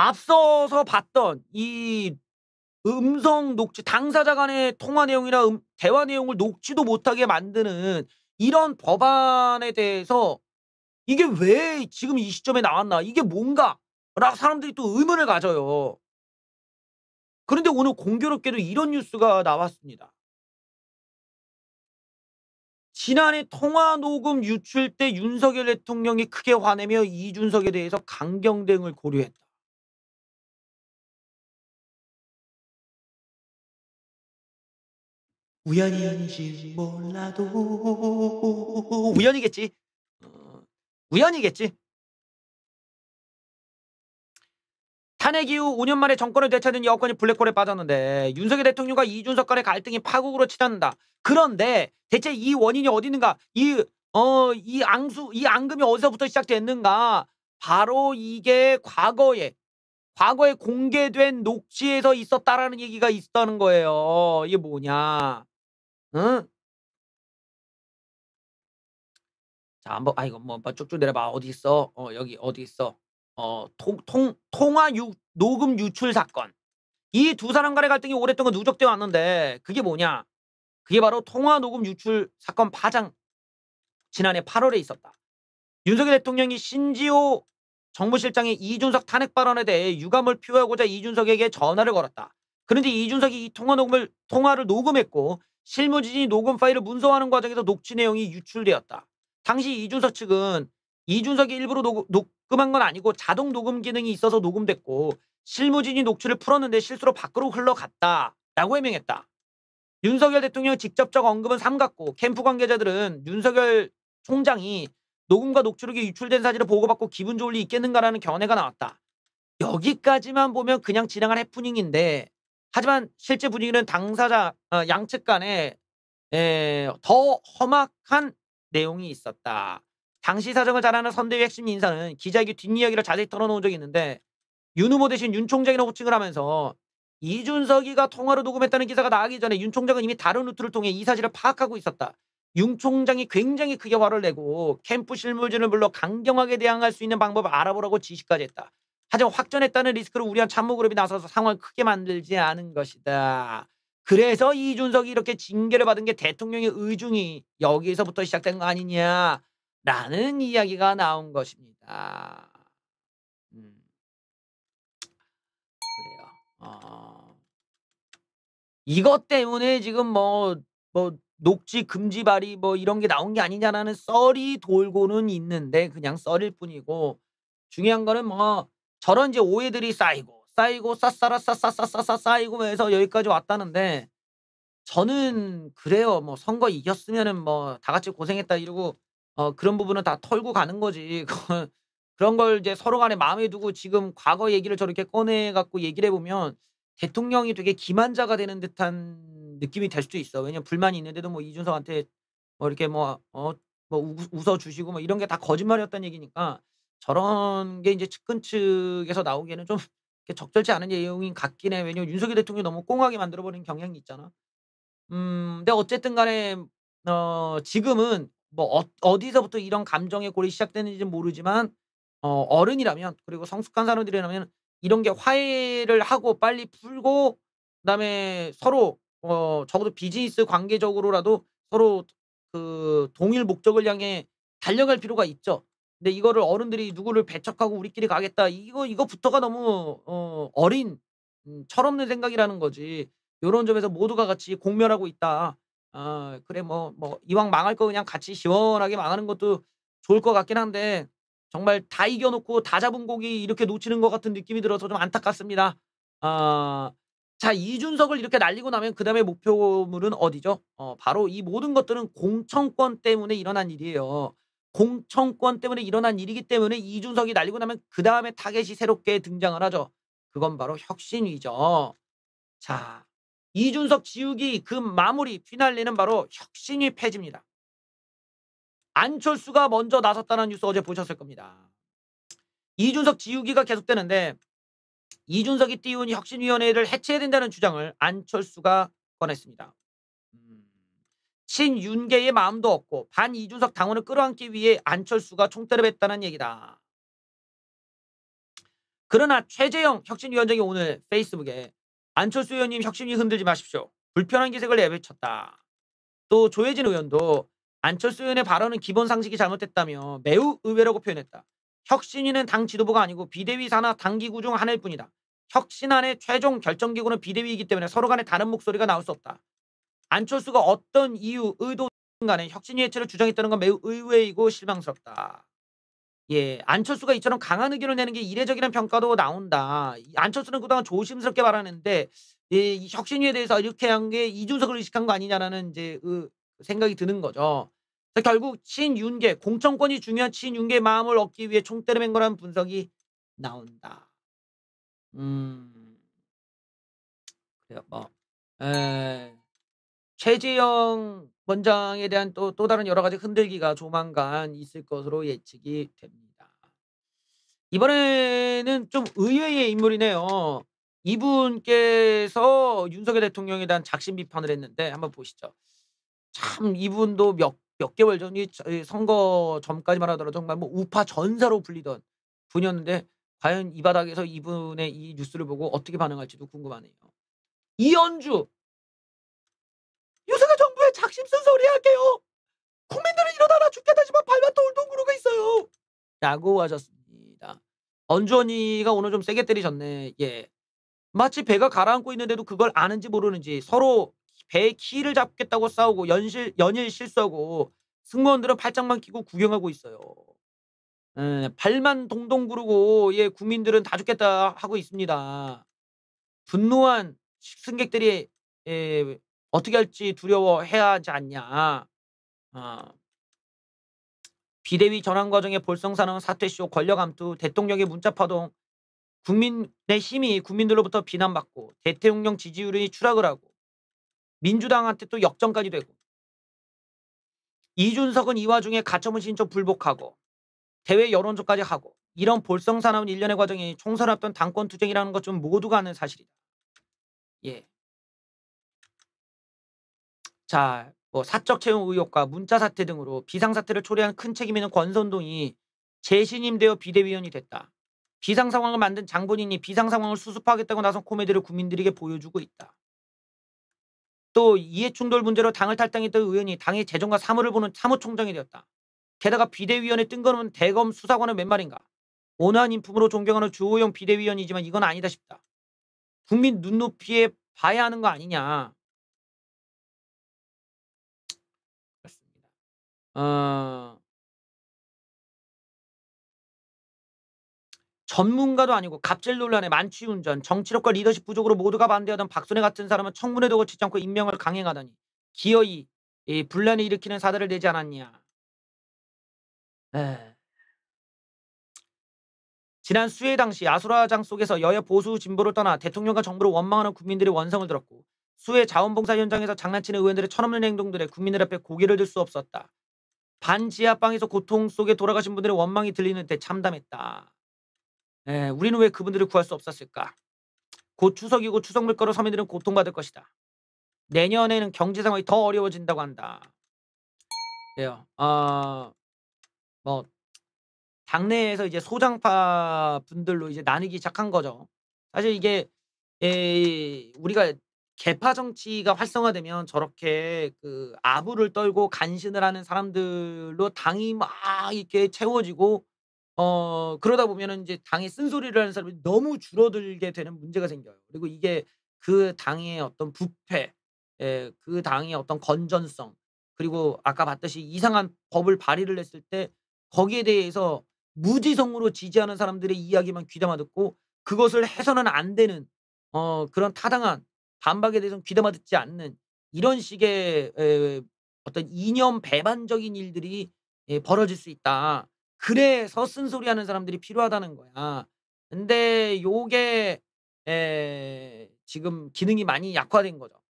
앞서서 봤던 이 음성 녹취 당사자 간의 통화 내용이나 음, 대화 내용을 녹지도 못하게 만드는 이런 법안에 대해서 이게 왜 지금 이 시점에 나왔나 이게 뭔가라고 사람들이 또 의문을 가져요. 그런데 오늘 공교롭게도 이런 뉴스가 나왔습니다. 지난해 통화 녹음 유출 때 윤석열 대통령이 크게 화내며 이준석에 대해서 강경 대응을 고려했다. 우연인지 몰라도 우연이겠지. 어, 우연이겠지. 탄핵 이후 5년 만에 정권을 되찾은 여권이 블랙홀에 빠졌는데 윤석열 대통령과 이준석 간의 갈등이 파국으로 치닫는다. 그런데 대체 이 원인이 어디 있는가? 이 어, 이 앙수, 이 앙금이 어디서부터 시작됐는가? 바로 이게 과거에, 과거에 공개된 녹취에서 있었다라는 얘기가 있다는 거예요. 이게 뭐냐. 자 한번 아 이거 뭐 쭉쭉 내려봐 어디 있어? 어 여기 어디 있어? 어통 통화 유, 녹음 유출 사건 이 두 사람 간의 갈등이 오랫동안 누적되어 왔는데 그게 뭐냐? 그게 바로 통화 녹음 유출 사건 파장 지난해 8월에 있었다. 윤석열 대통령이 신지호 정부실장의 이준석 탄핵 발언에 대해 유감을 표하고자 이준석에게 전화를 걸었다. 그런데 이준석이 이 통화 녹음을 통화를 녹음했고 실무진이 녹음 파일을 문서화하는 과정에서 녹취 내용이 유출되었다. 당시 이준석 측은 이준석이 일부러 녹, 녹음한 건 아니고 자동 녹음 기능이 있어서 녹음됐고 실무진이 녹취를 풀었는데 실수로 밖으로 흘러갔다. 라고 해명했다. 윤석열 대통령 직접적 언급은 삼갔고 캠프 관계자들은 윤석열 총장이 녹음과 녹취록이 유출된 사진을 보고받고 기분 좋을 리 있겠는가라는 견해가 나왔다. 여기까지만 보면 그냥 지나간 해프닝인데 하지만 실제 분위기는 당사자 어, 양측 간에 에, 더 험악한 내용이 있었다. 당시 사정을 잘 아는 선대위 핵심 인사는 기자에게 뒷이야기를 자세히 털어놓은 적이 있는데 윤 후보 대신 윤 총장이라고 호칭을 하면서 이준석이가 통화로 녹음했다는 기사가 나가기 전에 윤 총장은 이미 다른 루트를 통해 이 사실을 파악하고 있었다. 윤 총장이 굉장히 크게 화를 내고 캠프 실무진을 불러 강경하게 대항할 수 있는 방법을 알아보라고 지시까지 했다. 하지만 확전했다는 리스크를 우려한 참모그룹이 나서서 상황을 크게 만들지 않은 것이다. 그래서 이준석이 이렇게 징계를 받은 게 대통령의 의중이 여기에서부터 시작된 거 아니냐라는 이야기가 나온 것입니다. 음. 그래요. 어. 이것 때문에 지금 뭐, 뭐, 녹지 금지 발이뭐 이런 게 나온 게 아니냐라는 썰이 돌고는 있는데 그냥 썰일 뿐이고 중요한 거는 뭐 저런 이제 오해들이 쌓이고 쌓이고 쌓싸라 싸싸싸싸싸 쌓이고 해서 여기까지 왔다는데 저는 그래요. 뭐 선거 이겼으면은 뭐 다 같이 고생했다 이러고 어 그런 부분은 다 털고 가는 거지. 그런 걸 이제 서로 간에 마음에 두고 지금 과거 얘기를 저렇게 꺼내 갖고 얘기를 해 보면 대통령이 되게 기만자가 되는 듯한 느낌이 될 수도 있어. 왜냐면 불만이 있는데도 뭐 이준석한테 뭐 이렇게 뭐, 어, 뭐 웃어 주시고 뭐 이런 게 다 거짓말이었다는 얘기니까 저런 게 이제 측근 측에서 나오기에는 좀 적절치 않은 내용인 같긴 해. 왜냐면 윤석열 대통령이 너무 꽁하게 만들어버린 경향이 있잖아. 음, 근데 어쨌든 간에, 어, 지금은 뭐 어, 디서부터 이런 감정의 골이 시작되는지는 모르지만, 어, 어른이라면, 그리고 성숙한 사람들이라면 이런 게 화해를 하고 빨리 풀고, 그 다음에 서로, 어, 적어도 비즈니스 관계적으로라도 서로 그 동일 목적을 향해 달려갈 필요가 있죠. 근데 이거를 어른들이 누구를 배척하고 우리끼리 가겠다 이거 이거부터가 너무 어, 어린 음, 철없는 생각이라는 거지. 요런 점에서 모두가 같이 공멸하고 있다. 아 그래 뭐뭐 뭐 이왕 망할 거 그냥 같이 시원하게 망하는 것도 좋을 것 같긴 한데 정말 다 이겨놓고 다 잡은 고기 이렇게 놓치는 것 같은 느낌이 들어서 좀 안타깝습니다. 아, 자 이준석을 이렇게 날리고 나면 그 다음에 목표물은 어디죠? 어, 바로 이 모든 것들은 공천권 때문에 일어난 일이에요. 공천권 때문에 일어난 일이기 때문에 이준석이 날리고 나면 그 다음에 타겟이 새롭게 등장을 하죠. 그건 바로 혁신위죠. 자, 이준석 지우기 그 마무리 피날리는 바로 혁신위 폐지입니다. 안철수가 먼저 나섰다는 뉴스 어제 보셨을 겁니다. 이준석 지우기가 계속되는데 이준석이 띄운 혁신위원회를 해체해야 된다는 주장을 안철수가 꺼냈습니다. 신윤계의 마음도 없고 반 이준석 당원을 끌어안기 위해 안철수가 총대를 뱉다는 얘기다. 그러나 최재형 혁신위원장이 오늘 페이스북에 안철수 의원님 혁신이 흔들지 마십시오. 불편한 기색을 내비쳤다. 또 조혜진 의원도 안철수 의원의 발언은 기본 상식이 잘못됐다며 매우 의외라고 표현했다. 혁신위는 당 지도부가 아니고 비대위 사나 당기구 중 하나일 뿐이다. 혁신안의 최종 결정기구는 비대위이기 때문에 서로 간에 다른 목소리가 나올 수 없다. 안철수가 어떤 이유, 의도 간에 혁신 예체를 주장했다는 건 매우 의외이고 실망스럽다. 예, 안철수가 이처럼 강한 의견을 내는 게 이례적이라는 평가도 나온다. 안철수는 그동안 조심스럽게 말하는데 예, 이 혁신위에 대해서 이렇게 한 게 이준석을 의식한 거 아니냐라는 이제 그 생각이 드는 거죠. 그래서 결국 친윤계 공천권이 중요한 친윤계의 마음을 얻기 위해 총대를 맨 거라는 분석이 나온다. 음, 그래요. 뭐, 에, 예. 최지영 원장에 대한 또, 또 다른 여러 가지 흔들기가 조만간 있을 것으로 예측이 됩니다. 이번에는 좀 의외의 인물이네요. 이분께서 윤석열 대통령에 대한 작심 비판을 했는데 한번 보시죠. 참 이분도 몇, 몇 개월 전이 선거 전까지만 하더라도 정말 뭐 우파 전사로 불리던 분이었는데 과연 이 바닥에서 이분의 이 뉴스를 보고 어떻게 반응할지도 궁금하네요. 이현주 왜 작심쓴 소리 할게요? 국민들은 이러다 나죽겠다지만 발만 돌동 그르고 있어요. 라고 하셨습니다. 언주언니가 오늘 좀 세게 때리셨네. 예. 마치 배가 가라앉고 있는데도 그걸 아는지 모르는지 서로 배의 키를 잡겠다고 싸우고 연실, 연일 실수하고 승무원들은 팔짱만 끼고 구경하고 있어요. 예, 발만 동동 구르고 예 국민들은 다 죽겠다 하고 있습니다. 분노한 승객들이 예, 어떻게 할지 두려워해야 하지 않냐. 어. 비대위 전환 과정의 볼성사나 사퇴쇼, 권력 암투, 대통령의 문자 파동, 국민의 힘이 국민들로부터 비난받고 대통령 지지율이 추락을 하고 민주당한테 또 역전까지 되고 이준석은 이 와중에 가처분 신청 불복하고 대외 여론조까지 하고 이런 볼성사나운 일련의 과정이 총선 앞둔 당권 투쟁이라는 것 좀 모두가 아는 사실이다. 예. 자, 뭐 사적 채용 의혹과 문자 사태 등으로 비상 사태를 초래한 큰 책임 있는 권선동이 재신임되어 비대위원이 됐다. 비상 상황을 만든 장본인이 비상 상황을 수습하겠다고 나선 코미디를 국민들에게 보여주고 있다. 또 이해충돌 문제로 당을 탈당했던 의원이 당의 재정과 사무를 보는 사무총장이 되었다. 게다가 비대위원의 뜬거는 대검 수사관은 웬 말인가. 온화한 인품으로 존경하는 주호영 비대위원이지만 이건 아니다 싶다. 국민 눈높이에 봐야 하는 거 아니냐. 어. 전문가도 아니고 갑질 논란에 만취운전, 정치력과 리더십 부족으로 모두가 반대하던 박순애 같은 사람은 청문회도 거치지 않고 임명을 강행하더니 기어이 이 분란을 일으키는 사다를 내지 않았냐. 에. 지난 수해 당시 아수라장 속에서 여야 보수 진보를 떠나 대통령과 정부를 원망하는 국민들의 원성을 들었고 수해 자원봉사 현장에서 장난치는 의원들의 천없는 행동들에 국민들 앞에 고개를 들 수 없었다. 반지하방에서 고통 속에 돌아가신 분들의 원망이 들리는데 참담했다. 에, 예, 우리는 왜 그분들을 구할 수 없었을까? 곧 추석이고 추석 물가로 서민들은 고통받을 것이다. 내년에는 경제 상황이 더 어려워진다고 한다. 그래요. 어, 뭐 당내에서 이제 소장파 분들로 이제 나누기 시작한 거죠. 사실 이게 에, 예, 우리가 개파 정치가 활성화되면 저렇게 그 아부를 떨고 간신을 하는 사람들로 당이 막 이렇게 채워지고 어 그러다 보면은 이제 당의 쓴소리를 하는 사람이 너무 줄어들게 되는 문제가 생겨요. 그리고 이게 그 당의 어떤 부패, 예, 그 당의 어떤 건전성 그리고 아까 봤듯이 이상한 법을 발의를 했을 때 거기에 대해서 무지성으로 지지하는 사람들의 이야기만 귀담아 듣고 그것을 해서는 안 되는 어 그런 타당한 반박에 대해서는 귀담아 듣지 않는 이런 식의 어떤 이념 배반적인 일들이 예, 벌어질 수 있다. 그래서 쓴소리 하는 사람들이 필요하다는 거야. 근데 요게 에, 지금 기능이 많이 약화된 거죠.